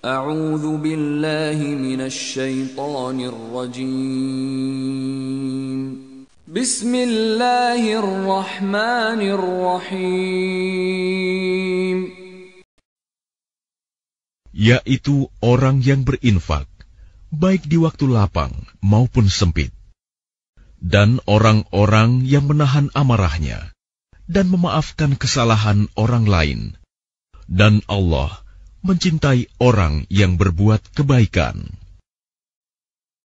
أعوذ بالله من الشيطان الرجيم بسم الله الرحمن الرحيم yaitu orang yang berinfak baik di waktu lapang maupun sempit dan orang-orang yang menahan amarahnya dan memaafkan kesalahan orang lain dan Allah mencintai orang yang berbuat kebaikan.